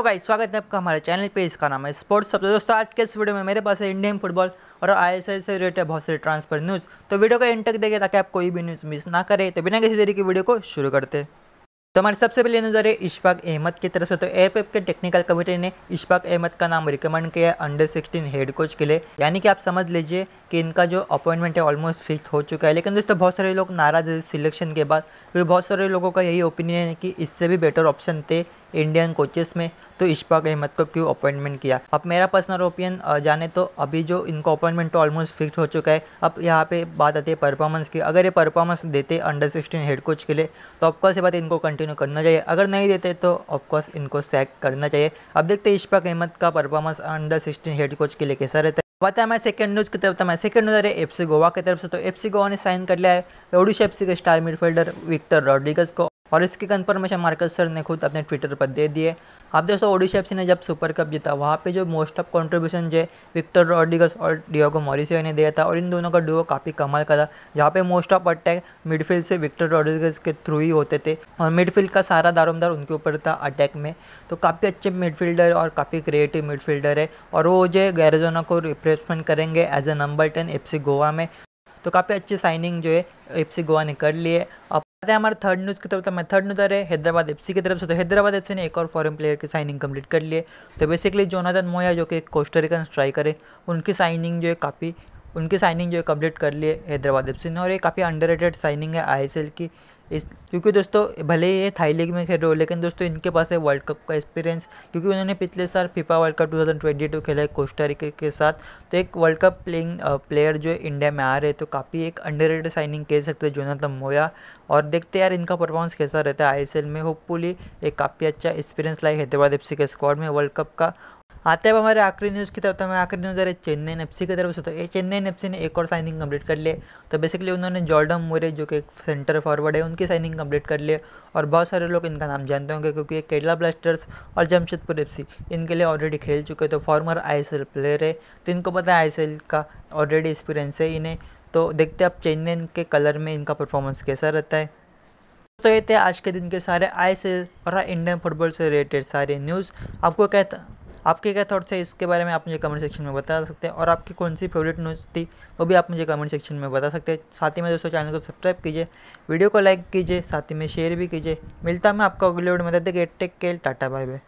hello guys स्वागत है आपका हमारे चैनल पे इसका नाम है स्पोर्ट्स सब तो दोस्तों आज के इस वीडियो में मेरे पास है इंडियन फुटबॉल और आईएसआई से रिलेटेड बहुत सारी ट्रांसफर न्यूज़ तो वीडियो का एंड तक ताकि आप कोई भी न्यूज़ मिस ना करें तो बिना किसी देरी की वीडियो को शुरू करते तो हमारे सबसे पहले नजर है इशफाक अहमद की तरफ से तो एप के टेक्निकल कमेटी ने इशफाक अहमद का नाम रिकमेंड किया अंडर 16 हेड कोच के लिए यानी कि आप समझ लीजिए कि इनका जो अपॉइंटमेंट है ऑलमोस्ट फिक्स हो चुका है लेकिन दोस्तों बहुत सारे लोग नाराज है सिलेक्शन के बाद क्योंकि बहुत सारे लोगों का यही ओपिनियन है कि इससे भी बेटर ऑप्शन थे इंडियन कोचेस में तो इश्फाक अहमद को क्यों अपॉइंटमेंट किया अब मेरा पर्सनल ओपिनियन जाने तो अभी जो इनका अपॉइंटमेंट तो ऑलमोस्ट फिक्स हो चुका है अब यहाँ पे बात आती है परफॉर्मेंस की अगर ये परफॉर्मेंस देते अंडर सिक्सटीन हेड कोच के लिए तो ऑफकोर्स ये बात इनको कंटिन्यू करना चाहिए अगर नहीं देते तो ऑफकोर्स इनको सैक करना चाहिए अब देखते हैं अहमद का performance under sixteen head coach के लिए कैसा रहता है बात है मैं सेकंड न्यूज की तरफ तो मैं सेकंड न्यूज अरे एफ सी गोवा की तरफ से तो एफ सी गोवा ने साइन कर लिया है ओडिशा एफ सी के स्टार मिडफील्डर विक्टर रॉड्रिगस को और इसकी कंफर्मेशन मार्कस सर ने खुद अपने ट्विटर पर दे दिए आप दोस्तों ओडिशा एफ ने जब सुपर कप जीता वहाँ पे जो मोस्ट ऑफ कंट्रीब्यूशन जो विक्टर रॉड्रिगस और डियोगो मॉरिसियो ने दिया था और इन दोनों का डुओ काफ़ी कमाल का था जहाँ पे मोस्ट ऑफ अटैक मिडफील्ड से विक्टर रॉड्रिगस के थ्रू ही होते थे और मिडफील्ड का सारा दारोमदार उनके ऊपर था अटैक में तो काफ़ी अच्छे मिडफील्डर और काफ़ी क्रिएटिव मिडफील्डर है और वो जो गैरजोना को रिप्लेसमेंट करेंगे as a number ten F Goa में तो काफ़ी अच्छी साइनिंग जो है एफ गोवा ने कर ली है अब आते हैं हमारे थर्ड न्यूज़ की तरफ तो मैं थर्ड न्यूज़ आ रहे हैदराबाद एफसी की तरफ से तो हैदराबाद एफसी ने एक और फॉरेन प्लेयर की साइनिंग कंप्लीट कर लिए तो बेसिकली जोनाथन मोया जो कि एक कोस्टरिकन स्ट्राइकर है उनकी साइनिंग जो है काफ़ी उनकी साइनिंग जो है कंप्लीट कर ली हैदराबाद हैदराबाद एफसी ने और ये काफ़ी अंडर साइनिंग है आई की इस क्योंकि दोस्तों भले ही ये थाई लीग में खेल रहे हो लेकिन दोस्तों इनके पास है वर्ल्ड कप का एक्सपीरियंस क्योंकि उन्होंने पिछले साल फीफा वर्ल्ड कप 2022 खेला है कोस्टारिका के साथ तो एक वर्ल्ड कप प्लेइंग प्लेयर जो इंडिया में आ रहे तो काफ़ी एक अंडर साइनिंग कह सकते हैं जोनाथन मोया और देखते यार इनका परफॉर्मेंस कैसा रहता है आई में होपफुली एक काफ़ी अच्छा एक्सपीरियंस लाए हैदराबाद एफ के स्क्वाड में वर्ल्ड कप का आते हैं अब हमारे आखिरी न्यूज़ की तरफ तो हमें आखिरी न्यूज़ अरे चेन्नई सी की तरफ से तो ये चेन्नई एफसी ने एक और साइनिंग कंप्लीट कर ली तो बेसिकली उन्होंने जॉर्डन मोरे जो कि एक सेंटर फॉरवर्ड है उनकी साइनिंग कंप्लीट कर लिए और बहुत सारे लोग इनका नाम जानते होंगे क्योंकि केरला ब्लास्टर्स और जमशेदपुर एफ इनके लिए ऑलरेडी खेल चुके तो फॉर्मर आई प्लेयर है तो इनको पता है आई का ऑलरेडी एक्सपीरियंस है इन्हें तो देखते हैं अब चेन्नई के कलर में इनका परफॉर्मेंस कैसा रहता है तो ये थे आज के दिन के सारे आई और इंडियन फुटबॉल से रिलेटेड सारे न्यूज़ आपको कहता आपके क्या थाट्स है इसके बारे में आप मुझे कमेंट सेक्शन में बता सकते हैं और आपकी कौन सी फेवरेट न्यूज़ थी वो भी आप मुझे कमेंट सेक्शन में बता सकते हैं साथ ही में दोस्तों चैनल को सब्सक्राइब कीजिए वीडियो को लाइक कीजिए साथ ही में शेयर भी कीजिए मिलता मैं आपका अगले वीडियो में दे टेक केल टाटा बाय बाय